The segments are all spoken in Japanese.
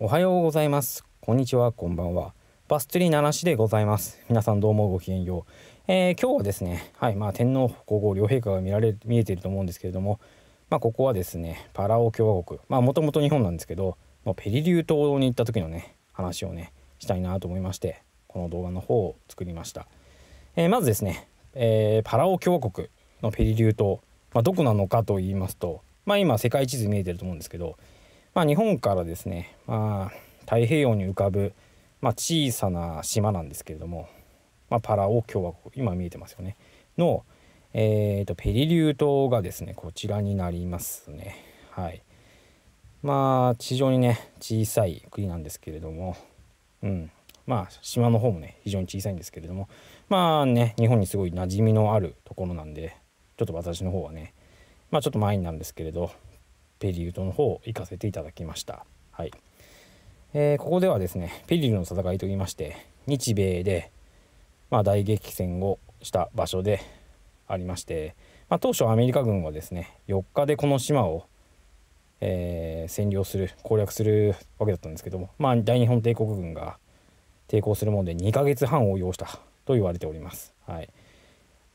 おはようございますこんにちはこんばんはバス釣り7市でございます皆さんどうもごきげんよう、えー、今日はですねはいまあ天皇皇后両陛下が見られ見えていると思うんですけれどもまあここはですねパラオ共和国まあもともと日本なんですけど、まあ、ペリリュー島に行った時のね話をねしたいなと思いましてこの動画の方を作りました、えー、まずですね、えー、パラオ共和国のペリリュー島、まあ、どこなのかと言いますとまあ今世界地図見えてると思うんですけどまあ、日本からですね、まあ、太平洋に浮かぶ、まあ、小さな島なんですけれども、まあ、パラオ共和国今見えてますよねの、えーと、ペリリュー島がですねこちらになりますねはいまあ地上にね小さい国なんですけれどもうんまあ島の方もね非常に小さいんですけれどもまあね日本にすごい馴染みのあるところなんでちょっと私の方はねまあちょっと前になるんですけれどペリルとの方を行かせていただきました。はいえー、ここではですねペリルの戦いといいまして日米で、まあ、大激戦をした場所でありまして、まあ、当初アメリカ軍はですね4日でこの島を、えー、占領する攻略するわけだったんですけども、まあ、大日本帝国軍が抵抗するもので2ヶ月半を要したと言われております。はい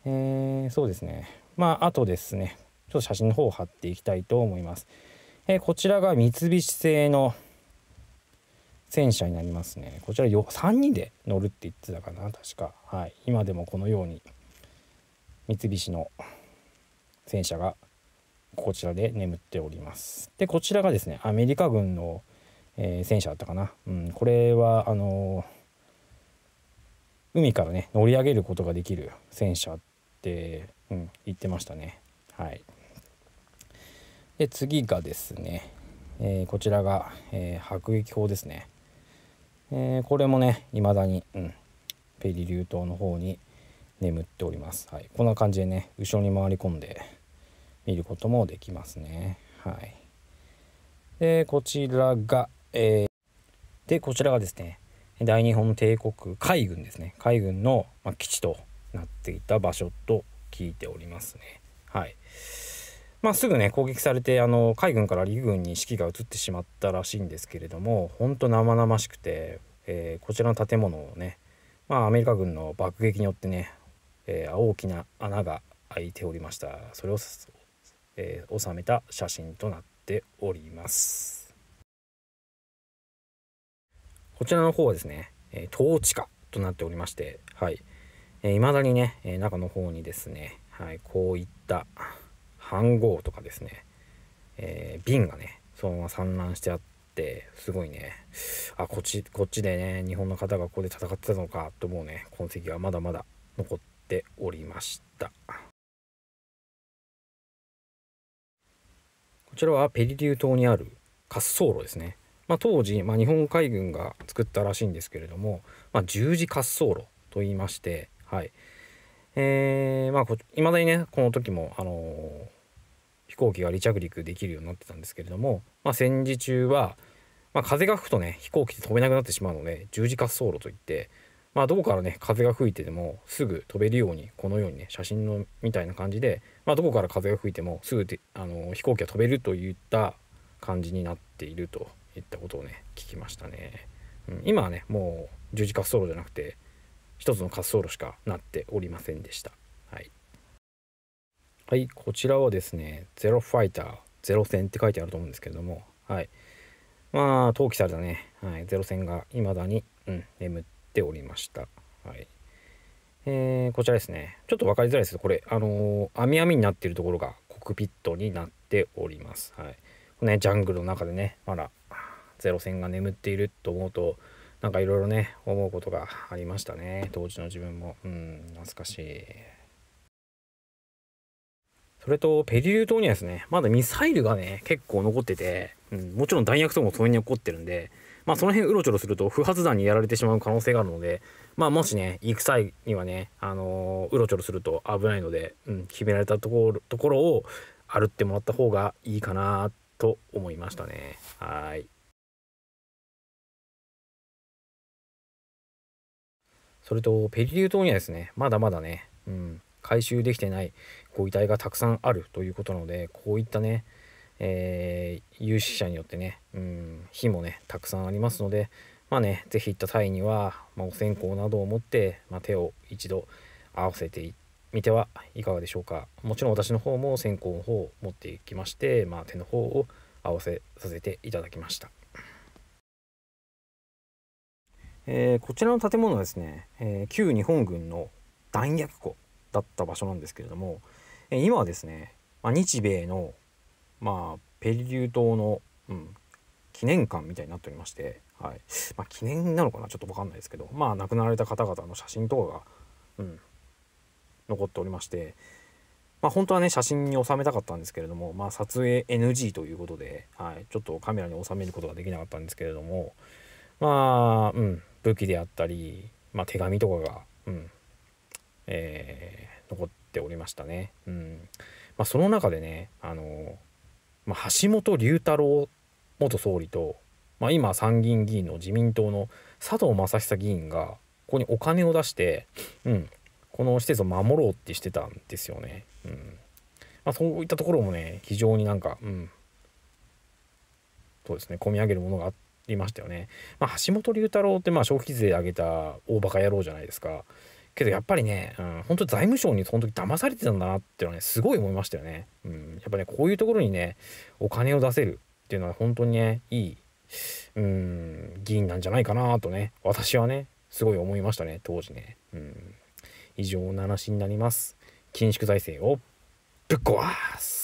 えー、そうですねまああとですねちょっと写真の方を貼っていきたいと思います。えこちらが三菱製の戦車になりますね。こちらよ3人で乗るって言ってたかな、確か。はい。今でもこのように三菱の戦車がこちらで眠っております。で、こちらがですね、アメリカ軍の、えー、戦車だったかな。うん、これは、あのー、海からね、乗り上げることができる戦車って、うん、言ってましたね。はい。で次がですね、えー、こちらが、えー、迫撃砲ですね、えー、これもね未だに、うん、ペリー島の方に眠っております、はい、こんな感じでね後ろに回り込んで見ることもできますねはいでこちらが、えー、でこちらがですね大日本帝国海軍ですね海軍の、ま基地となっていた場所と聞いておりますねはいまあ、すぐね攻撃されてあの海軍から陸軍に指揮が移ってしまったらしいんですけれども本当生々しくて、えー、こちらの建物をね、まあ、アメリカ軍の爆撃によってね、えー、大きな穴が開いておりましたそれを、えー、収めた写真となっておりますこちらの方はですね、えー、統治下となっておりましてはいま、えー、未だにね、えー、中の方にですねはいこういった飯盒とかですね、えー、瓶がねそのまま散乱してあってすごいねあこっちこっちでね日本の方がここで戦ってたのかと思うね痕跡がまだまだ残っておりましたこちらはペリリュー島にある滑走路ですね、まあ、当時、まあ、日本海軍が作ったらしいんですけれども、まあ、十字滑走路と言いましてはいえー、まあいまだにねこの時もあのー、行機が離着陸できるようになってたんですけれども、まあ、戦時中は、まあ、風が吹くとね飛行機って飛べなくなってしまうので十字滑走路といって、まあ、どこからね風が吹いてでもすぐ飛べるようにこのようにね写真のみたいな感じで、まあ、どこから風が吹いてもすぐであの飛行機が飛べるといった感じになっているといったことをね聞きましたね。うん、今はねもう十字滑走路じゃなくて一つの滑走路しかなっておりませんでした。はい、こちらはですね、ゼロファイター、ゼロ戦って書いてあると思うんですけれども、はい。まあ、投棄されたね、はい、ゼロ戦が未だに、うん、眠っておりました。はい。えー、こちらですね、ちょっと分かりづらいですけど、これ、あのー、網網になっているところがコクピットになっております。はい。このね、ジャングルの中でね、まだ、ゼロ戦が眠っていると思うと、なんかいろいろね、思うことがありましたね。当時の自分も。うん、懐かしい。それとペリリュー島にはですねまだミサイルがね結構残ってて、うん、もちろん弾薬ともそれに残ってるんでまあその辺うろちょろすると不発弾にやられてしまう可能性があるのでまあもしね行く際にはねあのー、うろちょろすると危ないので、うん、決められたところところを歩ってもらった方がいいかなと思いましたねはい。それとペリリュー島にはですねまだまだね、うん、回収できてないご遺体がたくさんあるということなのでこういったね、えー、有識者によってね、うん、火もねたくさんありますのでまあね是非行った際には、まあ、お線香などを持って、まあ、手を一度合わせてみてはいかがでしょうかもちろん私の方も線香の方を持っていきまして、まあ、手の方を合わせさせていただきました。えー、こちらの建物はですね、えー、旧日本軍の弾薬庫だった場所なんですけれども、え今はですね、まあ、日米の、まあ、ペリリュー島の、うん、記念館みたいになっておりまして、はいまあ、記念なのかなちょっと分かんないですけど、まあ、亡くなられた方々の写真等が、うん、残っておりまして、まあ、本当はね写真に収めたかったんですけれども、まあ、撮影 NG ということで、はい、ちょっとカメラに収めることができなかったんですけれどもまあ、うん、武器であったり、まあ、手紙とかが、うん、えー、残っておりましたね。うんまあ、その中でね、あのまあ、橋本龍太郎元総理と、まあ、今参議院議員の自民党の佐藤正久議員がここにお金を出して、うん、この施設を守ろうってしてたんですよね。うんまあ、そういったところもね非常になんか、うん、そうですね込み上げるものがありましたよね。まあ、橋本龍太郎ってまあ消費税上げた大バカ野郎じゃないですか。けどやっぱりね、うん、本当財務省にその時騙されてたんだなっていうのはね、すごい思いましたよね。うん、やっぱね、こういうところにね、お金を出せるっていうのは本当にね、いい、うん、議員なんじゃないかなとね、私はね、すごい思いましたね、当時ね。うん、以上の話になります。緊縮財政をぶっ壊す